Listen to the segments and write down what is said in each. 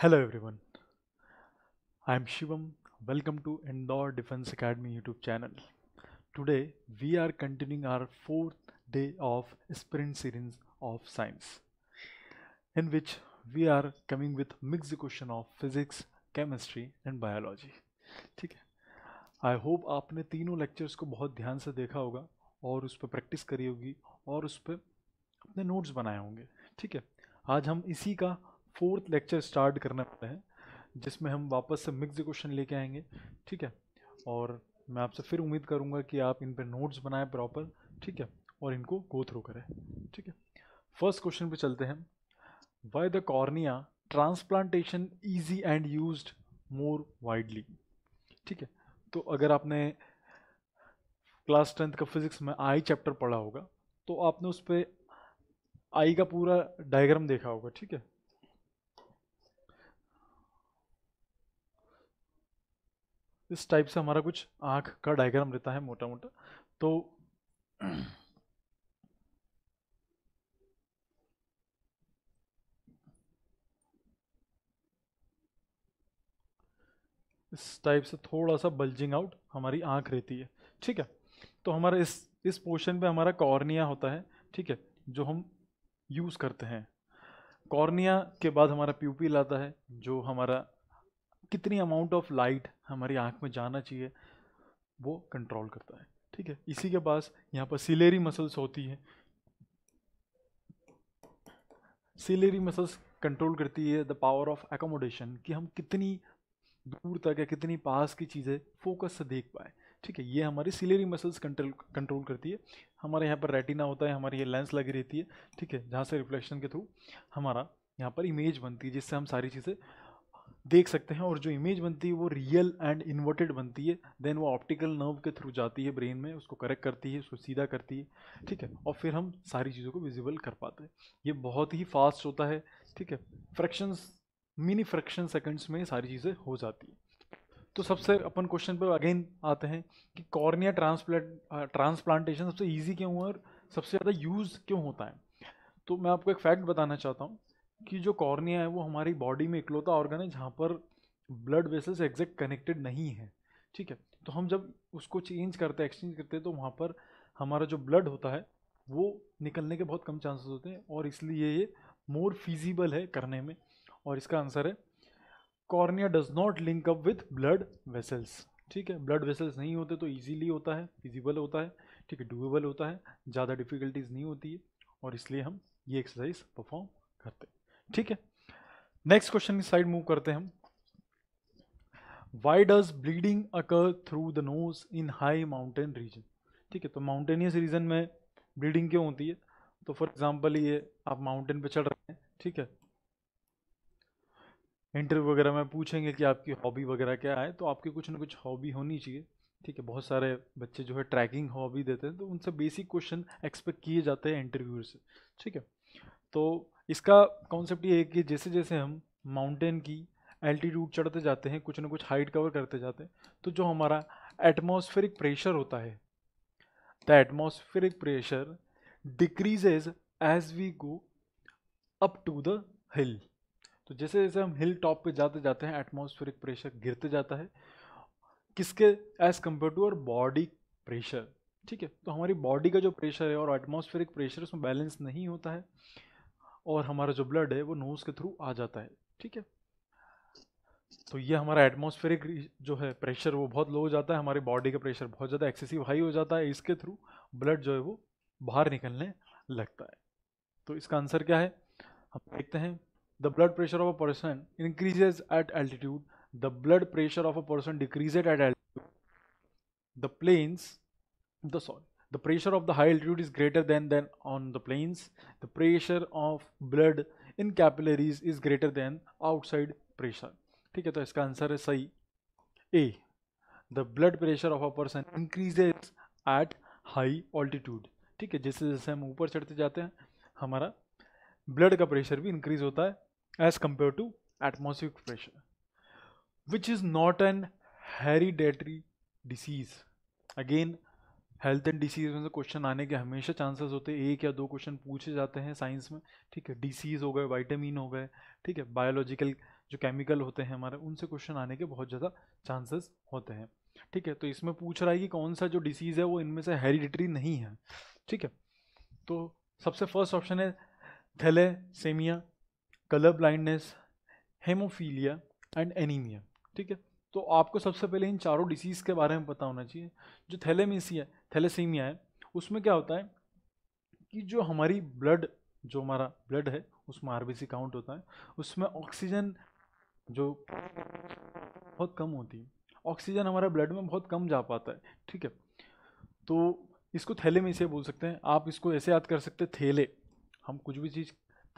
Hello everyone. I am Shivam. Welcome to Indore Defense Academy YouTube channel. Today we are continuing our fourth day of sprint series of science in which we are coming with mixed question of physics, chemistry and biology. ठीक है I hope आपने तीनों lectures को बहुत ध्यान से देखा होगा और उस पर प्रैक्टिस करी होगी और उस पर अपने नोट्स बनाए होंगे ठीक है आज हम इसी का फोर्थ लेक्चर स्टार्ट करने वाले हैं जिसमें हम वापस से मिक्स क्वेश्चन लेके आएंगे ठीक है और मैं आपसे फिर उम्मीद करूँगा कि आप इन पर नोट्स बनाएं प्रॉपर ठीक है और इनको गो थ्रू करें ठीक है फर्स्ट क्वेश्चन पे चलते हैं why the cornea transplantation easy and use more widely ठीक है तो अगर आपने क्लास टेंथ का फिजिक्स में आई चैप्टर पढ़ा होगा तो आपने उस पर आई का पूरा डायग्राम देखा होगा ठीक है इस टाइप से हमारा कुछ आँख का डायग्राम रहता है मोटा मोटा तो इस टाइप से थोड़ा सा बल्जिंग आउट हमारी आँख रहती है ठीक है तो हमारा इस इस पोर्शन पे हमारा कॉर्निया होता है ठीक है जो हम यूज़ करते हैं कॉर्निया के बाद हमारा प्यूपिल आता है जो हमारा कितनी अमाउंट ऑफ लाइट हमारी आँख में जाना चाहिए वो कंट्रोल करता है ठीक है इसी के पास यहाँ पर सिलेरी मसल्स होती है सिलेरी मसल्स कंट्रोल करती है द पावर ऑफ एकोमोडेशन कि हम कितनी दूर तक या कितनी पास की चीज़ें फोकस से देख पाए ठीक है ये हमारी सिलेरी मसल्स कंट्रोल कंट्रोल करती है हमारे यहाँ पर रेटिना होता है हमारी ये लेंस लगी रहती है ठीक है जहाँ से रिफ्लेक्शन के थ्रू हमारा यहाँ पर इमेज बनती है जिससे हम सारी चीज़ें देख सकते हैं और जो इमेज बनती है वो रियल एंड इन्वर्टेड बनती है देन वो ऑप्टिकल नर्व के थ्रू जाती है ब्रेन में उसको करेक्ट करती है उसको सीधा करती है ठीक है और फिर हम सारी चीज़ों को विजिबल कर पाते हैं ये बहुत ही फास्ट होता है ठीक है फ्रैक्शंस मिनी फ्रैक्शन सेकंड्स में सारी चीज़ें हो जाती है तो सबसे अपन क्वेश्चन पर अगेन आते हैं कि कॉर्निया ट्रांसप्लांट ट्रांसप्लांटेशन सबसे ईजी क्यों है और सबसे ज़्यादा यूज़ क्यों होता है तो मैं आपको एक फैक्ट बताना चाहता हूँ कि जो कॉर्निया है वो हमारी बॉडी में इकलौता ऑर्गन है जहाँ पर ब्लड वेसल्स एग्जैक्ट कनेक्टेड नहीं है ठीक है तो हम जब उसको चेंज करते हैं एक्सचेंज करते हैं तो वहाँ पर हमारा जो ब्लड होता है वो निकलने के बहुत कम चांसेस होते हैं और इसलिए ये मोर फिजिबल है करने में और इसका आंसर है cornea does not link up with blood vessels ठीक है ब्लड वेसल्स नहीं होते तो ईजीली होता है फिजिबल होता है ठीक है डूएबल होता है ज़्यादा डिफिकल्टीज नहीं होती है और इसलिए हम ये एक्सरसाइज परफॉर्म करते हैं ठीक है नेक्स्ट क्वेश्चन की साइड मूव करते हैं हम why does bleeding occur through the nose in high mountain region ठीक है तो माउंटेनियस रीजन में ब्लीडिंग क्यों होती है तो फॉर एग्जाम्पल ये आप माउंटेन पे चढ़ रहे हैं ठीक है इंटरव्यू वगैरह में पूछेंगे कि आपकी हॉबी वगैरह क्या है तो आपकी कुछ ना कुछ हॉबी होनी चाहिए ठीक है बहुत सारे बच्चे जो है ट्रैकिंग हॉबी देते हैं तो उनसे बेसिक क्वेश्चन एक्सपेक्ट किए जाते हैं इंटरव्यू से ठीक है तो इसका कॉन्सेप्ट ये है कि जैसे जैसे हम माउंटेन की एल्टीट्यूड चढ़ते जाते हैं कुछ ना कुछ हाइट कवर करते जाते हैं तो जो हमारा एटमॉस्फेरिक प्रेशर होता है the atmospheric pressure decreases as we go up to the hill तो जैसे जैसे हम हिल टॉप पे जाते जाते हैं एटमॉस्फेरिक प्रेशर गिरते जाता है किसके एज कम्पेयर टू और बॉडी प्रेशर ठीक है तो हमारी बॉडी का जो प्रेशर है और एटमॉस्फेरिक प्रेशर उसमें बैलेंस नहीं होता है और हमारा जो ब्लड है वो नोज के थ्रू आ जाता है ठीक है तो ये हमारा एटमॉस्फेरिक जो है प्रेशर वो बहुत लो हो जाता है हमारी बॉडी का प्रेशर बहुत ज़्यादा एक्सेसिव हाई हो जाता है इसके थ्रू ब्लड जो है वो बाहर निकलने लगता है तो इसका आंसर क्या है हम देखते हैं the blood pressure of a person increases at altitude the blood pressure of a person decreased at altitude the plains the sorry the pressure of the high altitude is greater than than on the plains the pressure of blood in capillaries is greater than outside pressure ठीक है तो इसका answer है सही A the blood pressure of a person increases at high altitude ठीक है जैसे जैसे हम ऊपर चढ़ते जाते हैं हमारा ब्लड का प्रेशर भी इंक्रीज होता है as compare to atmospheric pressure which is not an hereditary disease again health and disease में से क्वेश्चन आने के हमेशा चांसेस होते हैं एक या दो क्वेश्चन पूछे जाते हैं साइंस में ठीक है डिसीज़ हो गए वाइटामिन हो गए ठीक है बायोलॉजिकल जो केमिकल होते हैं हमारे उनसे क्वेश्चन आने के बहुत ज़्यादा चांसेस होते हैं ठीक है तो इसमें पूछ रहा है कि कौन सा जो डिसीज़ है वो इनमें से हेरिडिटरी नहीं है ठीक है तो सबसे फर्स्ट ऑप्शन है थैलेसेमिया सेमिया colour blindness haemophilia and anaemia ठीक है तो आपको सबसे पहले इन चारों डिसीज़ के बारे में पता होना चाहिए जो थैलेमीसिया है थैलेसीमिया है उसमें क्या होता है कि जो हमारी ब्लड जो हमारा ब्लड है उसमें आर काउंट होता है उसमें ऑक्सीजन जो बहुत कम होती है ऑक्सीजन हमारे ब्लड में बहुत कम जा पाता है ठीक है तो इसको थैले में इसे बोल सकते हैं आप इसको ऐसे याद कर सकते हैं थैले हम कुछ भी चीज़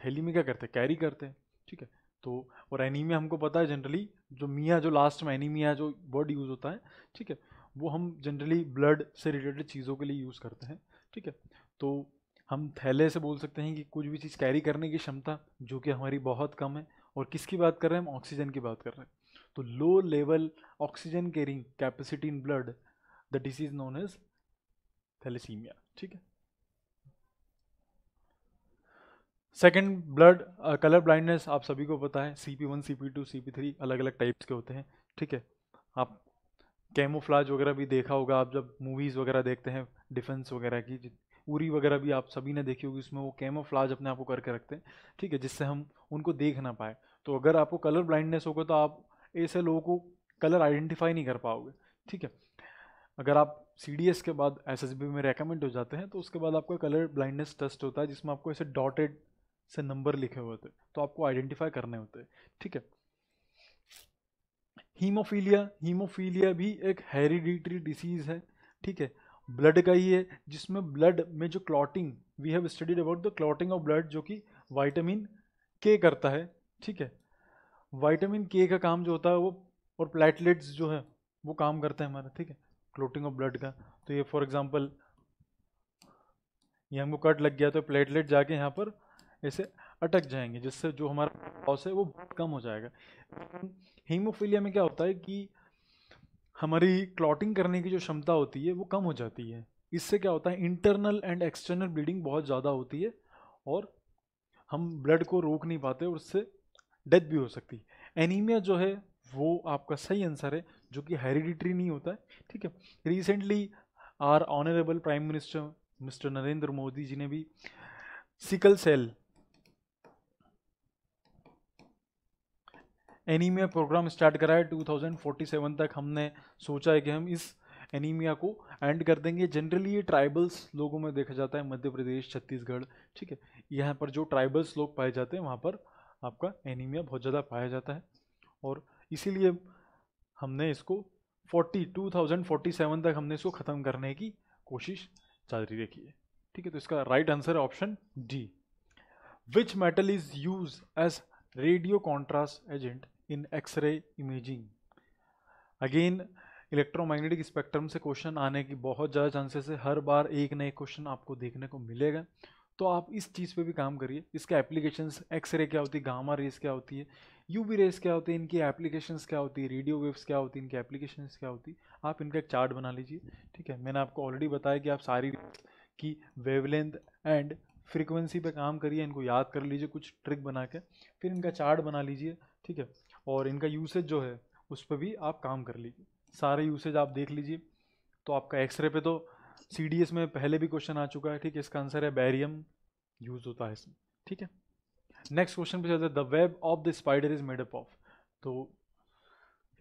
थैली में क्या करते हैं कैरी करते हैं ठीक है तो और एनीमिया हमको पता है जनरली जो मियाँ जो लास्ट में एनीमिया जो वर्ड यूज़ होता है ठीक है वो हम जनरली ब्लड से रिलेटेड चीज़ों के लिए यूज़ करते हैं ठीक है तो हम थैले से बोल सकते हैं कि कुछ भी चीज़ कैरी करने की क्षमता जो कि हमारी बहुत कम है और किसकी बात कर रहे हैं हम ऑक्सीजन की बात कर रहे हैं तो low level oxygen carrying capacity in blood the disease known as thalassaemia ठीक है सेकेंड ब्लड कलर ब्लाइंडनेस आप सभी को पता है C P one C P two C P three अलग अलग टाइप्स के होते हैं ठीक है आप कैमोफ्लाज वगैरह भी देखा होगा आप जब मूवीज़ वगैरह देखते हैं डिफेंस वगैरह की उरी वगैरह भी आप सभी ने देखी होगी उसमें वो कैमोफ्लाज अपने आप को करके रखते हैं ठीक है जिससे हम उनको देख ना पाए तो अगर आपको कलर ब्लाइंडनेस होगा तो आप ऐसे लोगों को कलर आइडेंटिफाई नहीं कर पाओगे ठीक है अगर आप सी के बाद एस में रेकमेंड हो जाते हैं तो उसके बाद आपका कलर ब्लाइंडनेस टेस्ट होता है जिसमें आपको ऐसे डॉटेड से नंबर लिखे हुए होते हैं तो आपको आइडेंटिफाई करने होते हैं ठीक है हीमोफीलिया हीमोफीलिया भी एक हेरिडिटरी डिसीज है ठीक है ब्लड का ही है जिसमें ब्लड में जो clotting we have studied about the clotting of blood जो कि वाइटामिन के करता है ठीक है वाइटामिन के का काम जो होता है वो और प्लेटलेट्स जो है वो काम करते हैं हमारा ठीक है क्लोटिंग ऑफ ब्लड का तो ये फॉर एग्जांपल ये हमको कट लग गया तो प्लेटलेट जाके यहाँ पर ऐसे अटक जाएंगे जिससे जो हमारा लॉस है वो कम हो जाएगा हीमोफीलिया में क्या होता है कि हमारी क्लॉटिंग करने की जो क्षमता होती है वो कम हो जाती है इससे क्या होता है इंटरनल एंड एक्सटर्नल ब्लीडिंग बहुत ज़्यादा होती है और हम ब्लड को रोक नहीं पाते और उससे डेथ भी हो सकती है एनीमिया जो है वो आपका सही आंसर है जो कि हेरिडिटरी नहीं होता है ठीक है recently our honourable prime minister mister Narendra Modi ji ने भी sickle cell anaemia programme start करा है 2047 तक हमने सोचा है कि हम इस एनीमिया को एंड कर देंगे जनरली ये ट्राइबल्स लोगों में देखा जाता है मध्य प्रदेश छत्तीसगढ़ ठीक है यहाँ पर जो ट्राइबल्स लोग पाए जाते हैं वहाँ पर आपका एनीमिया बहुत ज़्यादा पाया जाता है और इसीलिए हमने इसको 40 2047 तक हमने इसको ख़त्म करने की कोशिश जारी रखी है ठीक है तो इसका right answer option D which metal is use as radio contrast agent in X-ray imaging. Again, electromagnetic spectrum से क्वेश्चन आने की बहुत ज़्यादा चांसेस है हर बार एक नए क्वेश्चन आपको देखने को मिलेगा तो आप इस चीज़ पे भी काम करिए इसके एप्लीकेशंस एक्सरे क्या होती है गामा रेस क्या होती है यूवी रेस क्या होती है इनकी एप्लीकेशंस क्या होती है रेडियो वेव्स क्या होती है इनकी एप्लीकेशंस क्या होती है आप इनका एक चार्ट बना लीजिए ठीक है मैंने आपको ऑलरेडी बताया कि आप सारी की वेवलेंथ एंड फ्रीक्वेंसी पे काम करिए इनको याद कर लीजिए कुछ ट्रिक बना के फिर इनका चार्ट बना लीजिए ठीक है और इनका यूसेज जो है उस पर भी आप काम कर लीजिए सारे यूसेज आप देख लीजिए तो आपका एक्सरे पे तो सी में पहले भी क्वेश्चन आ चुका है ठीक है इसका आंसर है बैरियम यूज़ होता है इसमें ठीक है नेक्स्ट क्वेश्चन पे चलते हैं the web of the spider is made up of तो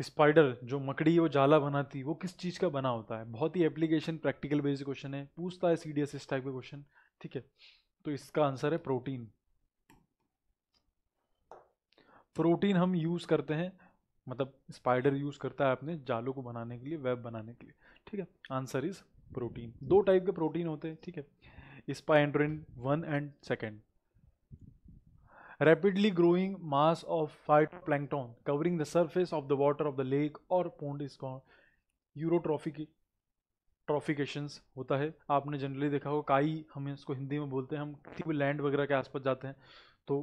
स्पाइडर जो मकड़ी वो जाला बनाती है वो किस चीज़ का बना होता है बहुत ही एप्लीकेशन प्रैक्टिकल बेस्ड क्वेश्चन है पूछता है सी डी एस इस टाइप के क्वेश्चन ठीक है तो इसका आंसर है प्रोटीन प्रोटीन हम यूज़ करते हैं मतलब स्पाइडर यूज़ करता है अपने जालों को बनाने के लिए वेब बनाने के लिए ठीक है आंसर इज़ प्रोटीन दो टाइप के प्रोटीन होते हैं ठीक है spidroin one and second rapidly growing mass of fight covering covering the surface of the water of the lake और is यूरोट्रॉफी eutrophic ट्रॉफिकेशंस होता है आपने जनरली देखा होगा काई हम इसको हिंदी में बोलते हैं हम किसी भी लैंड वगैरह के आसपास जाते हैं तो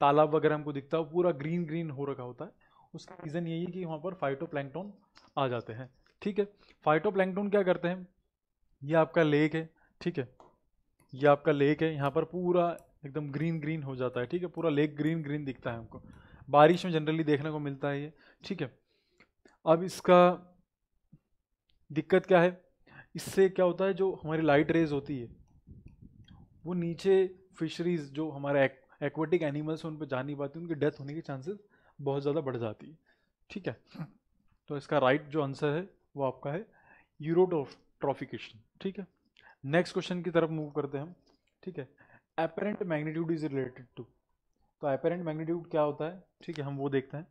तालाब वगैरह हमको दिखता है पूरा ग्रीन ग्रीन हो रखा होता है उसका रीज़न यही है कि वहाँ पर फाइटो आ जाते हैं ठीक है फाइटो क्या करते हैं ये आपका लेक है ठीक है ये आपका लेक है यहाँ पर पूरा एकदम ग्रीन ग्रीन हो जाता है ठीक है पूरा लेक ग्रीन ग्रीन दिखता है हमको बारिश में जनरली देखने को मिलता है ये ठीक है अब इसका दिक्कत क्या है इससे क्या होता है जो हमारी लाइट रेज होती है वो नीचे फिशरीज जो हमारे एक्वेटिक एनिमल्स हैं उन पर जा नहीं पाती उनकी डेथ होने के चांसेस बहुत ज़्यादा बढ़ जाती है ठीक है तो इसका राइट जो आंसर है वो आपका है यूरोट्रॉफिकेशन ठीक है नेक्स्ट क्वेश्चन की तरफ मूव करते हैं हम ठीक है apparent magnitude is related to तो अपेरेंट मैग्नीट्यूड क्या होता है ठीक है हम वो देखते हैं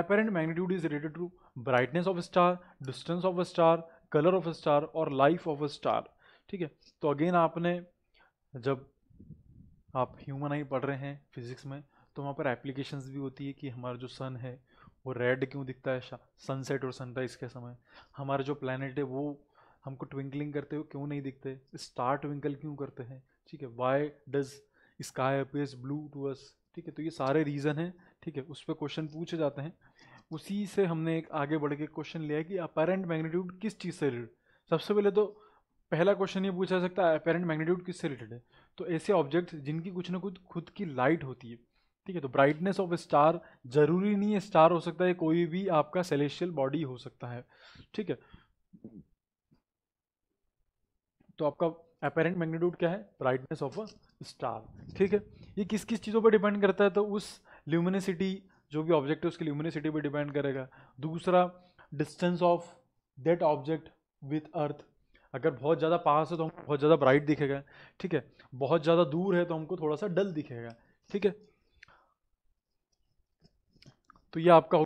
apparent magnitude is related to brightness of star distance of of a colour of star और लाइफ ऑफ स्टार ठीक है तो अगेन आपने जब आप ह्यूमन आई पढ़ रहे हैं फिजिक्स में तो वहाँ पर एप्लीकेशंस भी होती है कि हमारा जो सन है वो रेड क्यों दिखता है सनसेट और सनराइज़ के समय हमारा जो प्लानट है वो हमको ट्विंकलिंग करते हुए क्यों नहीं दिखते स्टार ट्विंकल क्यों करते हैं ठीक है why does sky appears blue to us ठीक है तो ये सारे रीज़न हैं ठीक है उस पर क्वेश्चन पूछे जाते हैं उसी से हमने एक आगे बढ़ के क्वेश्चन लिया कि अपेरेंट मैग्नीट्यूड किस चीज़ से रिलेटेड सबसे पहले तो पहला क्वेश्चन ये पूछा सकता है अपेरेंट मैग्नीट्यूड किससे रिलेटेड है तो ऐसे ऑब्जेक्ट्स जिनकी कुछ ना कुछ खुद की लाइट होती है ठीक है तो ब्राइटनेस ऑफ स्टार जरूरी नहीं है स्टार हो सकता है कोई भी आपका सेलेशियल बॉडी हो सकता है ठीक है तो आपका अपेरेंट मैग्नीट्यूड क्या है ब्राइटनेस ऑफ अ स्टार ठीक है ये किस किस चीज़ों पर डिपेंड करता है तो उस ल्यूमिनेसिटी जो भी ऑब्जेक्ट है उसकी ल्यूमिनिसिटी पर डिपेंड करेगा दूसरा distance of that object with earth अगर बहुत ज़्यादा पास है तो हमको बहुत ज़्यादा ब्राइट दिखेगा ठीक है बहुत ज़्यादा दूर है तो हमको थोड़ा सा डल दिखेगा ठीक है तो ये आपका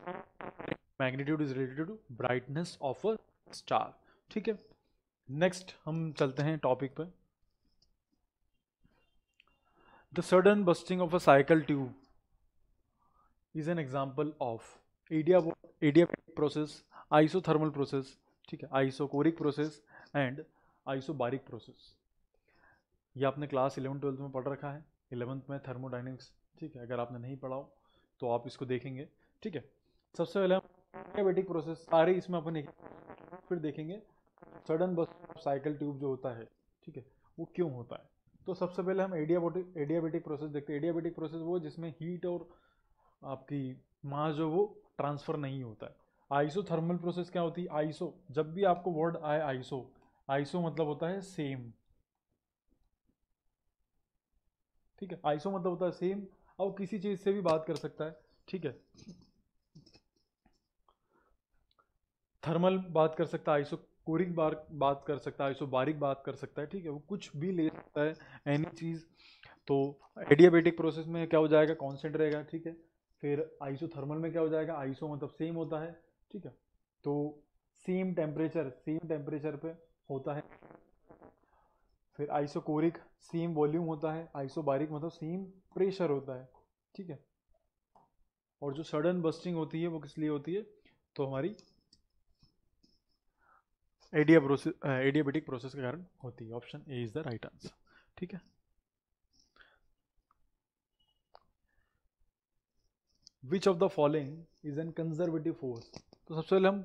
magnitude is related to brightness of a star ठीक है नेक्स्ट हम चलते हैं टॉपिक पर the sudden busting of a cycle tube is an example of adiabo adiabatic process thermal process ठीक है choric process and isobaric process ये आपने क्लास इलेवन ट्वेल्थ में पढ़ रखा है इलेवंथ में थर्मोडाइनिक्स ठीक है अगर आपने नहीं पढ़ाओ तो आप इसको देखेंगे ठीक है सबसे पहले हम एडियाबेटिक प्रोसेस सारे इसमें अपन एक फिर देखेंगे सडन बस साइकिल ट्यूब जो होता है ठीक है वो क्यों होता है तो सबसे पहले हम एडियाबोटिक एडियाबेटिक प्रोसेस देखते हैं एडियाबेटिक प्रोसेस वो जिसमें हीट और आपकी मास जो वो ट्रांसफ़र नहीं होता है आइसो थर्मल प्रोसेस क्या होती है आइसो जब भी आपको वर्ड आए आइसो आइसो मतलब होता है सेम ठीक है आइसो मतलब होता है सेम और किसी चीज़ से भी बात कर सकता है ठीक है थर्मल बात कर सकता है आइसो कोरिक बार बात कर सकता है आइसो बारिक बात कर सकता है ठीक है वो कुछ भी ले सकता है एनी चीज़ तो एडियाबेटिक प्रोसेस में क्या हो जाएगा कॉन्सेंट रहेगा ठीक है फिर थर्मल में क्या हो जाएगा आइसो मतलब सेम होता है ठीक है तो सेम टेम्परेचर सेम टेम्परेचर पे होता है फिर आइसोकोरिक सेम वॉल्यूम होता है आइसोबारिक मतलब सेम प्रेशर होता है ठीक है और जो सडन बस्टिंग होती है वो किस लिए होती है तो हमारी एडिया प्रोसेस एडियाबेटिक प्रोसेस के कारण होती है option A is the right answer ठीक है which of the following is an conservative force तो सबसे पहले हम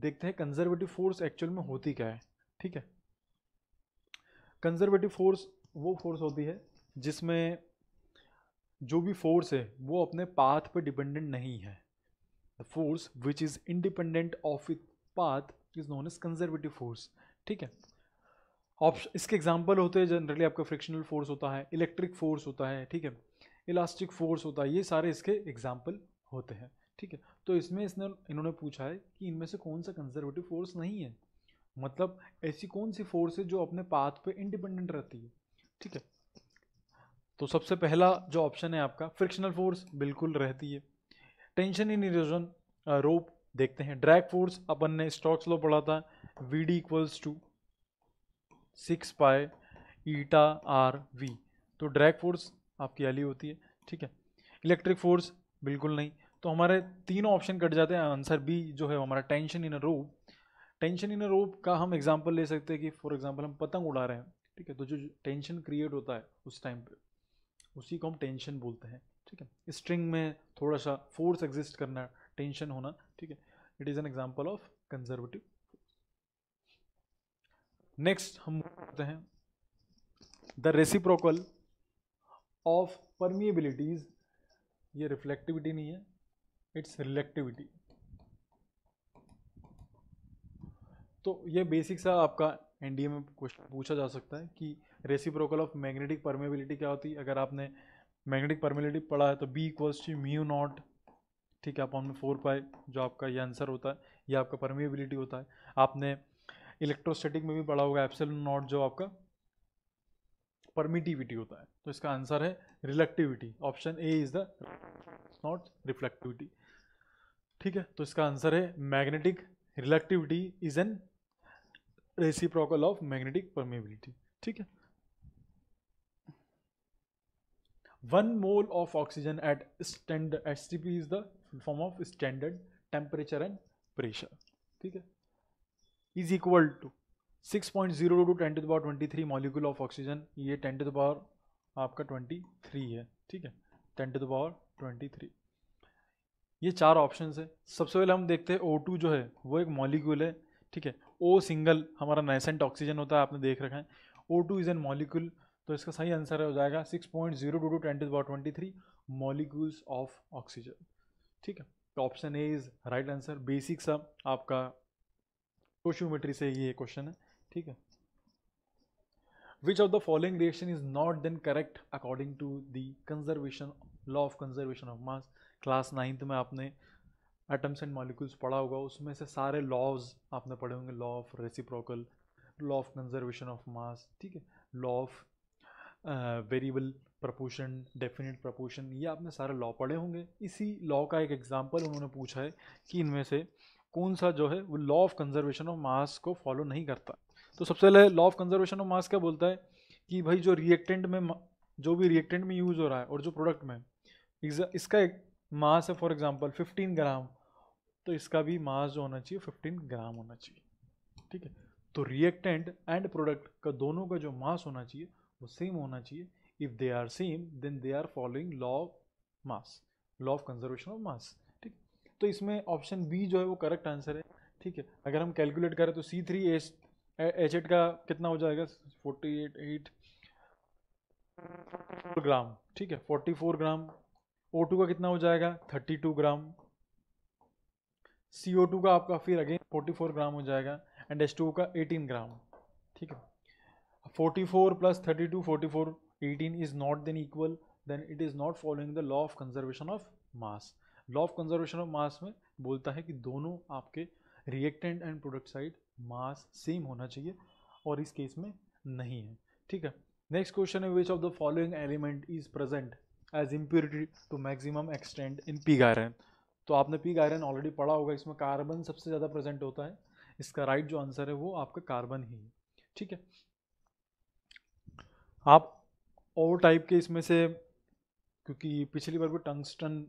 देखते हैं कंजर्वेटिव फोर्स एक्चुअल में होती क्या है ठीक है कंजर्वेटिव फोर्स वो फोर्स होती है जिसमें जो भी फोर्स है वो अपने पाथ पे डिपेंडेंट नहीं है the force which is independent of its path is known as conservative force ठीक है ऑप्शन इसके एग्जाम्पल होते हैं जनरली आपका फ्रिक्शनल फोर्स होता है इलेक्ट्रिक फोर्स होता है ठीक है इलास्टिक फोर्स होता है ये सारे इसके एग्जाम्पल होते हैं ठीक है तो इसमें इसने इन्होंने पूछा है कि इनमें से कौन सा कंजर्वेटिव फोर्स नहीं है मतलब ऐसी कौन सी फोर्स है जो अपने पाथ पे इंडिपेंडेंट रहती है ठीक है तो सबसे पहला जो ऑप्शन है आपका फ्रिक्शनल फोर्स बिल्कुल रहती है टेंशन इन इरोजन रोप देखते हैं ड्रैग फोर्स अपन ने स्टॉक्स लो पढ़ा था V D equals to six pi eta R V तो ड्रैग फोर्स आपकी एल होती है ठीक है इलेक्ट्रिक फोर्स बिल्कुल नहीं तो हमारे तीनों ऑप्शन कट जाते हैं आंसर बी जो है हमारा tension in a rope tension in अ रोप का हम एग्जाम्पल ले सकते हैं कि फॉर एग्जाम्पल हम पतंग उड़ा रहे हैं ठीक है तो जो टेंशन क्रिएट होता है उस टाइम पे उसी को हम टेंशन बोलते हैं ठीक है स्ट्रिंग में थोड़ा सा फोर्स एग्जिस्ट करना टेंशन होना ठीक है it is an example of conservative next हम करते हैं द रेसिप्रोकल ऑफ परमिएबिलिटीज ये रिफ्लेक्टिविटी नहीं है इट्स रिलेक्टिविटी तो ये बेसिक सा आपका एनडीए में क्वेश्चन पूछा जा सकता है कि रेसिप्रोकल ऑफ मैग्नेटिक परमेबिलिटी क्या होती है अगर आपने मैग्नेटिक परमेबिलिटी पढ़ा है तो B equals to mu naught ठीक है अपॉन में फोर पाई जो आपका ये आंसर होता है ये आपका परमेबिलिटी होता है आपने इलेक्ट्रोस्टैटिक में भी पढ़ा होगा एप्सल नॉट जो आपका परमिटिविटी होता है तो इसका आंसर है reluctivity option A is the not reflectivity ठीक है तो इसका आंसर है magnetic reluctivity is an reciprocal of magnetic permeability ठीक है one mole of oxygen at stand H T P is the form of standard temperature and pressure ठीक है is equal to six point zero two ten to the power twenty three molecule of oxygen ये ten to the power आपका twenty three है ठीक है ten to the power twenty three ये चार option है सबसे पहले हम देखते हैं ओ टू जो है वो एक मॉलिक्यूल है ठीक है ओ सिंगल हमारा नैसेंट ऑक्सीजन होता है आपने देख रखा है O two is an molecule तो इसका सही आंसर हो जाएगा six point zero two two ten to the power twenty three molecules of oxygen ठीक है तो option A is right answer basic सा आपका सोशियोमेट्री से ये क्वेश्चन है ठीक है which of the following reaction is not then correct according to the conservation law of conservation of mass class ninth में आपने एटम्स एंड मॉलिक्यूल्स पढ़ा होगा उसमें से सारे लॉज आपने पढ़े होंगे law of reciprocal law of conservation of mass ठीक है law of variable proportion definite proportion ये आपने सारे लॉ पढ़े होंगे इसी लॉ का एक एग्जाम्पल उन्होंने पूछा है कि इनमें से कौन सा जो है वो law of conservation of mass को फॉलो नहीं करता तो सबसे पहले law of conservation of mass क्या बोलता है कि भाई जो रिएक्टेंट में जो भी रिएक्टेंट में यूज़ हो रहा है और जो प्रोडक्ट में इसका एक मास है फॉर एग्जाम्पल फिफ्टीन ग्राम तो इसका भी मास जो होना चाहिए फिफ्टीन ग्राम होना चाहिए ठीक है तो रिएक्टेंट एंड प्रोडक्ट का दोनों का जो मास होना चाहिए वो सेम होना चाहिए if they are same then they are following law of mass law of conservation of mass ठीक तो इसमें ऑप्शन बी जो है वो करेक्ट आंसर है ठीक है अगर हम कैलकुलेट करें तो C three S H eight का कितना हो जाएगा फोर्टी एट एट ग्राम ठीक है forty four gram O two का कितना हो जाएगा thirty two gram C O two का आपका फिर अगेन फोर्टी फोर ग्राम हो जाएगा एंड एच टू का एटीन ग्राम ठीक है forty four plus thirty two forty four eighteen is not then equal then it is not following the law of conservation of mass law of conservation of mass में बोलता है कि दोनों आपके reactant and product side mass same होना चाहिए और इस केस में नहीं है ठीक है नेक्स्ट क्वेश्चन है which of the following element is present as impurity to maximum extent in pig iron तो आपने पिग आयरन ऑलरेडी पढ़ा होगा इसमें कार्बन सबसे ज़्यादा प्रेजेंट होता है इसका राइट जो आंसर है वो आपका कार्बन ही है ठीक है आप और टाइप के इसमें से क्योंकि पिछली बार भी टंगस्टन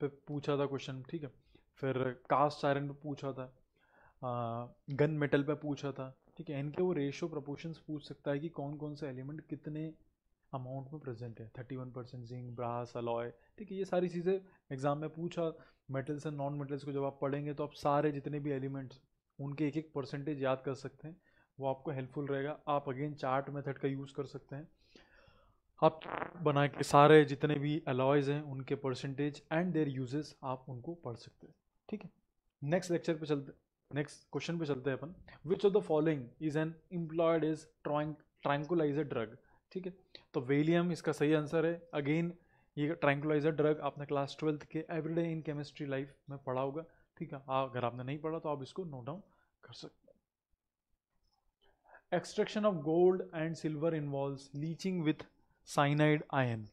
पे पूछा था क्वेश्चन ठीक है फिर कास्ट आयरन पे पूछा था गन मेटल पे पूछा था ठीक है इनके वो रेशो प्रपोर्शंस पूछ सकता है कि कौन कौन सा एलिमेंट कितने अमाउंट में प्रेजेंट है thirty one percent zinc brass alloy ठीक है ये सारी चीज़ें एग्ज़ाम में पूछा मेटल्स एंड नॉन मेटल्स को जब आप पढ़ेंगे तो आप सारे जितने भी एलिमेंट्स उनके एक एक परसेंटेज याद कर सकते हैं वो आपको हेल्पफुल रहेगा आप अगेन चार्ट मेथड का यूज़ कर सकते हैं आप बना के सारे जितने भी अलॉयज़ हैं उनके परसेंटेज एंड देयर यूजेस आप उनको पढ़ सकते हैं ठीक है नेक्स्ट लेक्चर पे चलते नेक्स्ट क्वेश्चन पे चलते हैं अपन which of the following is an employed is tranquilliser drug ठीक है तो वेलियम इसका सही आंसर है अगेन ये ट्रैंकुलाइजर ड्रग आपने क्लास ट्वेल्थ के एवरीडे इन केमिस्ट्री लाइफ में पढ़ा होगा ठीक है अगर आपने नहीं पढ़ा तो आप इसको नोट डाउन कर सकते हैं extraction of gold and silver involve leaching with cyanide ion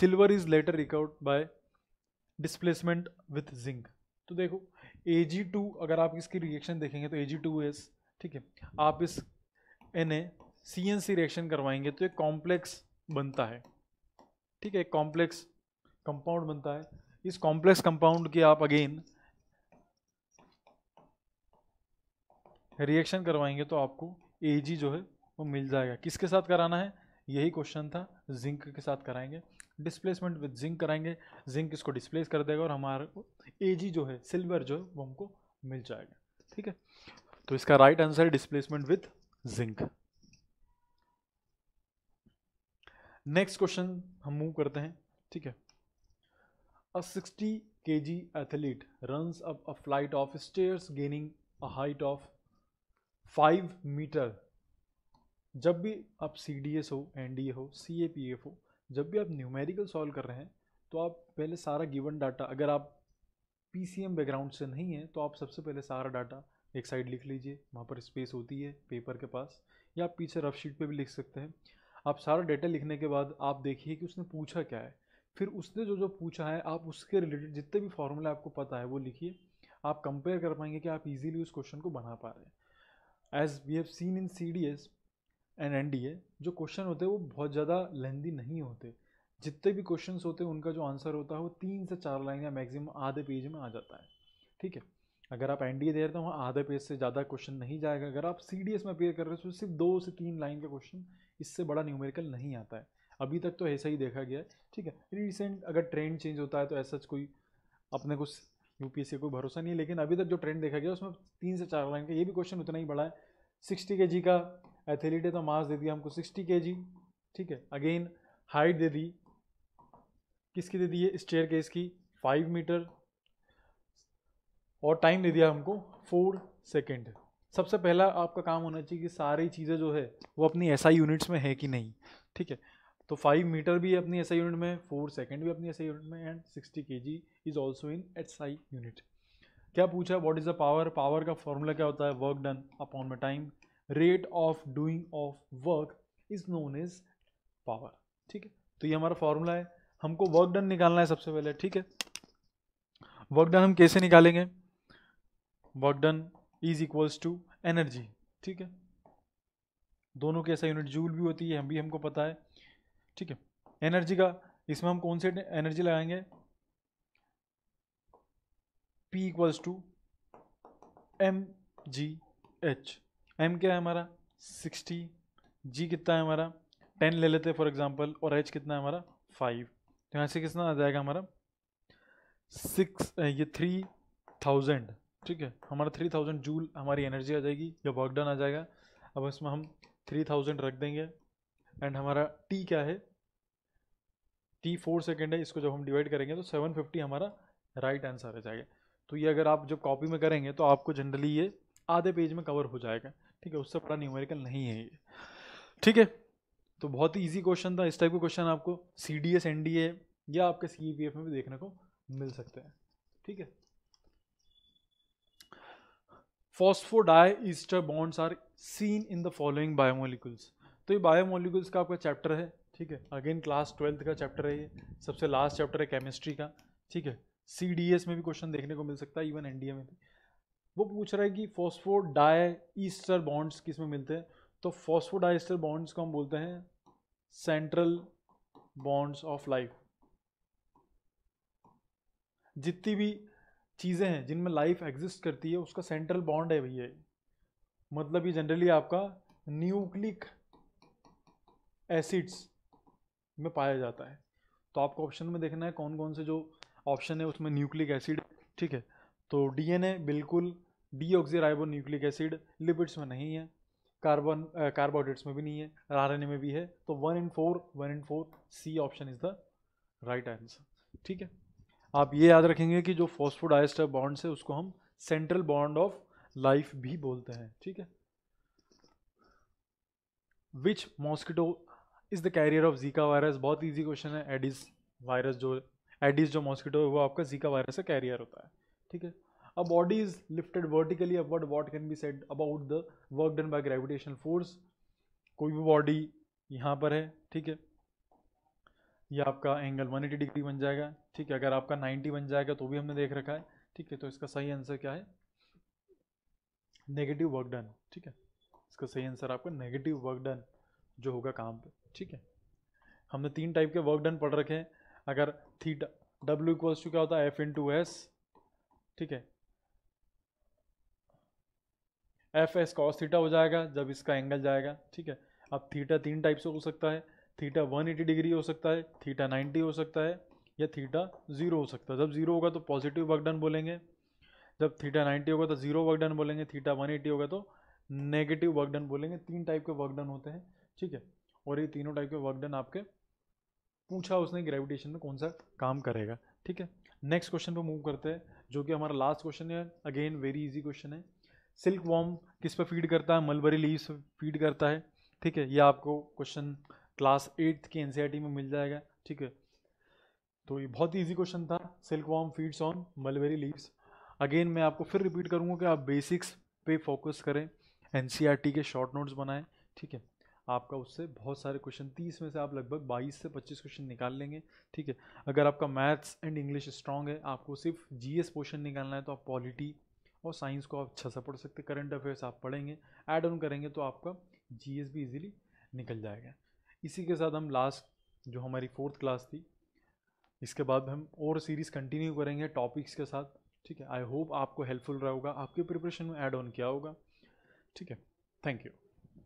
silver is later recovered by displacement with zinc तो देखो ए जी टू अगर आप इसकी रिएक्शन देखेंगे तो ए जी टू एस ठीक है आप इस N A C N C reaction करवाएंगे तो एक कॉम्प्लेक्स बनता है ठीक है एक कॉम्प्लेक्स कंपाउंड बनता है इस कॉम्प्लेक्स कंपाउंड की आप अगेन रिएक्शन करवाएंगे तो आपको ए जी जो है वो मिल जाएगा किसके साथ कराना है यही क्वेश्चन था जिंक के साथ कराएंगे डिस्प्लेसमेंट विद जिंक कराएंगे जिंक इसको डिस्प्लेस कर देगा और हमारे हमारा एजी जो है सिल्वर जो है वो हमको मिल जाएगा ठीक है तो इसका राइट आंसर है displacement with zinc next question हम मूव करते हैं ठीक है a sixty K G athlete runs up a flight of stairs gaining a height of five metre जब भी आप सी डी एस हो एन डी ए हो सी ए पी एफ हो जब भी आप न्यूमेरिकल सॉल्व कर रहे हैं तो आप पहले सारा गिवन डाटा अगर आप पी बैकग्राउंड से नहीं है तो आप सबसे पहले सारा डाटा एक साइड लिख लीजिए वहाँ पर स्पेस होती है पेपर के पास या आप पीछे रफ शीट पे भी लिख सकते हैं आप सारा डाटा लिखने के बाद आप देखिए कि उसने पूछा क्या है फिर उसने जो जो पूछा है आप उसके रिलेटेड जितने भी फॉर्मूले आपको पता है वो लिखिए आप कंपेयर कर पाएंगे कि आप इजीली उस क्वेश्चन को बना पा रहे हैं as we have seen in C D S and N D A जो क्वेश्चन होते हैं वो बहुत ज़्यादा लेंदी नहीं होते जितने भी क्वेश्चन होते हैं उनका जो आंसर होता है वो तीन से चार लाइन या मैक्सिमम आधे पेज में आ जाता है ठीक है अगर आप एन डी ए दे रहे हो तो वहाँ आधे पेज से ज़्यादा क्वेश्चन नहीं जाएगा अगर आप सी डी एस में अपेयर कर रहे हो तो सिर्फ दो से तीन लाइन का क्वेश्चन इससे बड़ा न्यूमेरिकल नहीं आता है अभी तक तो ऐसा ही देखा गया है ठीक है रिसेंट अगर ट्रेंड चेंज होता है तो ऐसा कोई अपने कुछ यू पी एस सी कोई भरोसा नहीं है लेकिन अभी तक जो ट्रेंड देखा गया उसमें तीन से चार लाइन का ये भी क्वेश्चन उतना ही बड़ा है सिक्सटी के जी का एथेलीटे तो मास दे दिया हमको 60 के ठीक है अगेन हाइट दे दी किसकी दे दी है स्टेयर केस की फाइव मीटर और टाइम दे दिया हमको फोर सेकेंड सबसे पहला आपका काम होना चाहिए कि सारी चीज़ें जो है वो अपनी ऐसा SI यूनिट्स में है कि नहीं ठीक है तो फाइव मीटर भी अपनी ऐसा SI यूनिट में फोर सेकेंड भी अपनी ऐसा SI यूनिट में and sixty K G is also in S I unit क्या पूछा है what is the power power का फॉर्मूला क्या होता है वर्क डन अपॉन में time rate of doing of work is known as power ठीक है तो ये हमारा फॉर्मूला है हमको वर्क डन निकालना है सबसे पहले ठीक है वर्क डन हम कैसे निकालेंगे work done is equals to energy ठीक है दोनों के ऐसा यूनिट जूल भी होती है हम भी हमको पता है ठीक है एनर्जी का इसमें हम कौन से एनर्जी लगाएंगे P equals to M G H M क्या है हमारा सिक्सटी जी कितना है हमारा टेन ले लेते हैं फॉर एग्जाम्पल और एच कितना है हमारा फाइव तो यहाँ से कितना आ जाएगा हमारा सिक्स ये थ्री थाउजेंड ठीक है हमारा थ्री थाउजेंड जूल हमारी एनर्जी आ जाएगी या वर्क डन आ जाएगा अब इसमें हम थ्री थाउजेंड रख देंगे एंड हमारा टी क्या है टी फोर सेकेंड है इसको जब हम डिवाइड करेंगे तो सेवन फिफ्टी हमारा राइट आंसर आ जाएगा तो ये अगर आप जब कॉपी में करेंगे तो आपको जनरली ये आधे पेज में कवर हो जाएगा ठीक है उससे बड़ा न्यूमेरिकल नहीं है ये ठीक है तो बहुत ही ईजी क्वेश्चन था इस टाइप के क्वेश्चन आपको C D S N D A या आपके सी पी एफ में भी देखने को मिल सकते हैं ठीक है diester bonds are seen in the following biomolecules तो ये बायोमोलिकल्स का आपका चैप्टर है ठीक है अगेन क्लास ट्वेल्थ का चैप्टर है ये सबसे लास्ट चैप्टर है केमिस्ट्री का ठीक है सी डी एस में भी क्वेश्चन देखने को मिल सकता है इवन एन डी ए में भी वो पूछ रहा है कि फॉस्फो डाई ईस्टर बॉन्ड्स किस में मिलते हैं तो फॉस्फो डाइस्टर बॉन्ड्स को हम बोलते हैं सेंट्रल बॉन्ड्स ऑफ लाइफ जितनी भी चीज़ें हैं जिनमें लाइफ एग्जिस्ट करती है उसका सेंट्रल बॉन्ड है भैया मतलब ये जनरली आपका न्यूक्लिक एसिड्स में पाया जाता है तो आपको ऑप्शन में देखना है कौन कौन से जो ऑप्शन है उसमें न्यूक्लिक एसिड ठीक है तो डीएनए बिल्कुल डीऑक्सीराइबो न्यूक्लिक एसिड लिपिड्स में नहीं है कार्बन कार्बोहाइड्रेट्स में भी नहीं है आरएनए में भी है तो one in four one in four C option is the right answer ठीक है आप ये याद रखेंगे कि जो फॉस्फोडाइस्टर बॉन्ड है उसको हम सेंट्रल बॉन्ड ऑफ लाइफ भी बोलते हैं ठीक है which mosquito is the carrier of Zika virus बहुत ईजी क्वेश्चन है एडिस वायरस जो एडिस जो मॉस्किटो है वो आपका जीका वायरस का कैरियर होता है ठीक है a body is lifted vertically upward what can be said about the work done by gravitation force कोई भी बॉडी यहाँ पर है ठीक है ये आपका एंगल 180 डिग्री बन जाएगा ठीक है अगर आपका 90 बन जाएगा तो भी हमने देख रखा है ठीक है तो इसका सही आंसर क्या है नेगेटिव वर्क डन ठीक है इसका सही आंसर आपका नेगेटिव वर्क डन जो होगा काम पे ठीक है हमने तीन टाइप के वर्क डन पढ़ रखे हैं अगर थीटा डब्ल्यू इक्वल्स टू क्या होता है एफ इन टू एस ठीक है एफ एस कॉस थीटा हो जाएगा जब इसका एंगल जाएगा ठीक है अब थीटा तीन टाइप से हो सकता है थीटा 180 डिग्री हो सकता है थीटा 90 हो सकता है या थीटा ज़ीरो हो सकता है जब ज़ीरो होगा तो पॉजिटिव वर्क डन बोलेंगे जब थीटा 90 होगा तो ज़ीरो वर्क डन बोलेंगे थीटा 180 होगा तो नेगेटिव वर्क डन बोलेंगे तीन टाइप के वर्क डन होते हैं ठीक है और ये तीनों टाइप के वर्क डन आपके पूछा उसने ग्रेविटेशन में कौन सा काम करेगा ठीक है नेक्स्ट क्वेश्चन पर मूव करते हैं जो कि हमारा लास्ट क्वेश्चन है अगेन वेरी इजी क्वेश्चन है सिल्क वॉम किस पर फीड करता है मलबरी लीव्स फीड करता है ठीक है ये आपको क्वेश्चन क्लास एट्थ के एन में मिल जाएगा ठीक है तो ये बहुत ही ईजी क्वेश्चन था silk worm feeds on mulberry leaves again मैं आपको फिर रिपीट करूँगा कि आप बेसिक्स पे फोकस करें एन e के शॉर्ट नोट्स बनाएं ठीक है आपका उससे बहुत सारे क्वेश्चन तीस में से आप लगभग बाईस से पच्चीस क्वेश्चन निकाल लेंगे ठीक है अगर आपका मैथ्स एंड इंग्लिश स्ट्रांग है आपको सिर्फ एस पोर्शन निकालना है तो आप पॉलिटी और साइंस को आप अच्छा सा पढ़ सकते करंट अफेयर्स आप पढ़ेंगे ऐड ऑन करेंगे तो आपका जी भी ईजिली निकल जाएगा इसी के साथ हम लास्ट जो हमारी फोर्थ क्लास थी इसके बाद हम और सीरीज़ कंटिन्यू करेंगे टॉपिक्स के साथ ठीक है आई होप आपको हेल्पफुल रहा होगा आपके प्रिपरेशन में ऐड ऑन किया होगा ठीक है थैंक यू